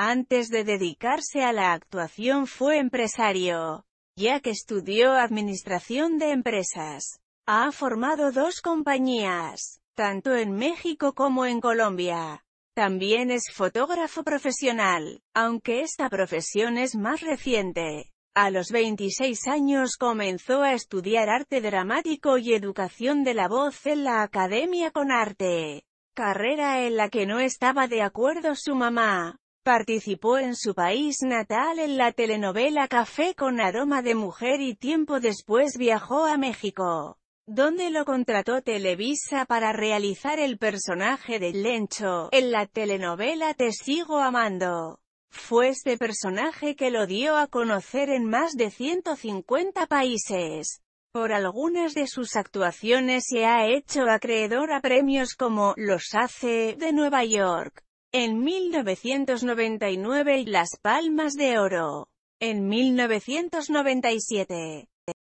Antes de dedicarse a la actuación fue empresario, ya que estudió administración de empresas. Ha formado dos compañías, tanto en México como en Colombia. También es fotógrafo profesional, aunque esta profesión es más reciente. A los 26 años comenzó a estudiar arte dramático y educación de la voz en la Academia con Arte, carrera en la que no estaba de acuerdo su mamá, Participó en su país natal en la telenovela Café con aroma de mujer y tiempo después viajó a México, donde lo contrató Televisa para realizar el personaje de Lencho, en la telenovela Te sigo amando. Fue este personaje que lo dio a conocer en más de 150 países. Por algunas de sus actuaciones se ha hecho acreedor a premios como Los Hace, de Nueva York, en 1999 Las Palmas de Oro. En 1997.